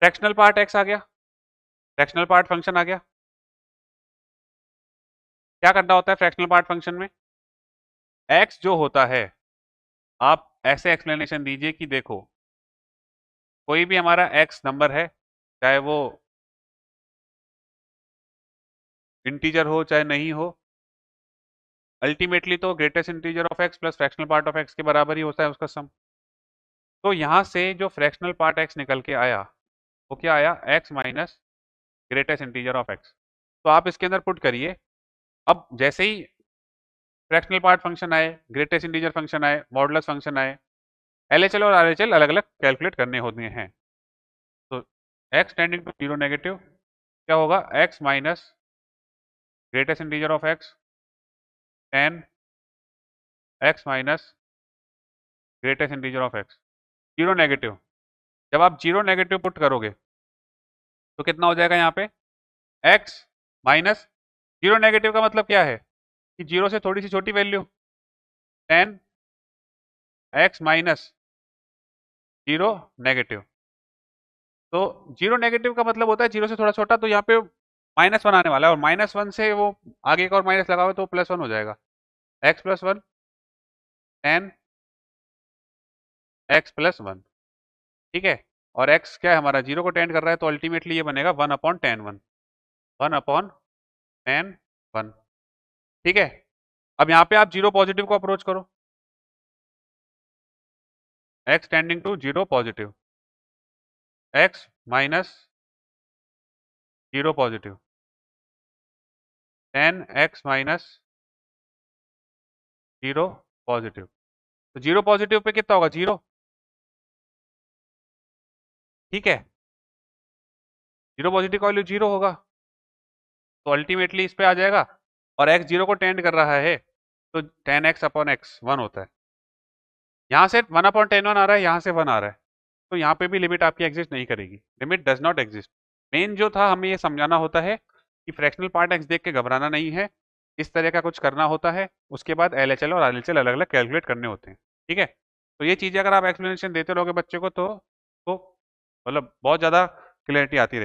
fractional part x आ गया fractional part function आ गया क्या करना होता है फ्रैक्शनल पार्ट फंक्शन में एक्स जो होता है आप ऐसे एक्सप्लेनेशन दीजिए कि देखो कोई भी हमारा एक्स नंबर है चाहे वो इंटीजर हो चाहे नहीं हो अल्टीमेटली तो greatest integer of x plus fractional part of x के बराबर ही होता है उसका सम तो यहाँ से जो फ्रैक्शनल पार्ट एक्स निकल के आया वो क्या आया x minus greatest integer of x तो आप इसके अंदर पुट करिए अब जैसे ही फ्रैक्शनल पार्ट फंक्शन आए ग्रेटेस्ट इंटीजर फंक्शन आए मॉडलस फंक्शन आए एल और आर अलग अलग कैलकुलेट करने होते हैं तो x tending to zero negative क्या होगा x minus greatest integer of x tan x minus greatest integer of x zero negative जब आप जीरो नेगेटिव पुट करोगे तो कितना हो जाएगा यहाँ पे एक्स माइनस जीरो नेगेटिव का मतलब क्या है कि जीरो से थोड़ी सी छोटी value tan x minus zero negative तो जीरो नेगेटिव का मतलब होता है जीरो से थोड़ा छोटा तो यहाँ पे माइनस वन आने वाला है और माइनस वन से वो आगे का और माइनस लगा हुआ तो प्लस वन हो जाएगा x plus one tan x plus one ठीक है और एक्स क्या है हमारा जीरो को टेंड कर रहा है तो अल्टीमेटली ये बनेगा one upon tan one one upon tan one ठीक है अब यहाँ पे आप जीरो पॉजिटिव को अप्रोच करो x tending to zero positive x minus zero positive tan x minus zero positive तो जीरो पॉजिटिव पे कितना होगा जीरो ठीक है जीरो पॉजिटिव का वैल्यू जीरो होगा तो अल्टीमेटली इस पे आ जाएगा और एक्स जीरो को टेंड कर रहा है तो tan x upon x one होता है यहाँ से वन अपॉन टेन वन आ रहा है यहाँ से वन आ रहा है तो यहाँ पे भी लिमिट आपकी एग्जिस्ट नहीं करेगी limit does not exist main जो था हमें यह समझाना होता है कि फ्रैक्शनल पार्ट एक्स देख के घबराना नहीं है इस तरह का कुछ करना होता है उसके बाद एल एच एल और आर एच एल अलग अलग कैलकुलेट करने होते हैं ठीक है तो ये चीज़ें अगर आप एक्सप्लेनेशन देते रहोगे बच्चे को तो, तो मतलब बहुत ज़्यादा क्लैरिटी आती रही